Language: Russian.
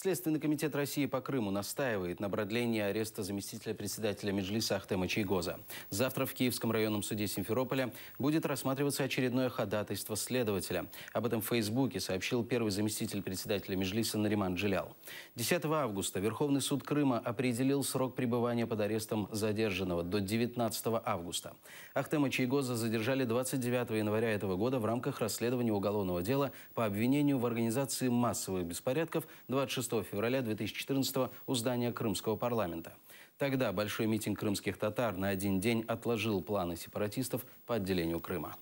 Следственный комитет России по Крыму настаивает на продлении ареста заместителя председателя Меджлиса Ахтема Чайгоза. Завтра в Киевском районном суде Симферополя будет рассматриваться очередное ходатайство следователя. Об этом в Фейсбуке сообщил первый заместитель председателя Меджлиса Нариман Джилял. 10 августа Верховный суд Крыма определил срок пребывания под арестом задержанного до 19 августа. Ахтема Чайгоза задержали 29 января этого года в рамках расследования уголовного дела по обвинению в организации массовых беспорядков 26 6 февраля 2014 у здания Крымского парламента. Тогда большой митинг крымских татар на один день отложил планы сепаратистов по отделению Крыма.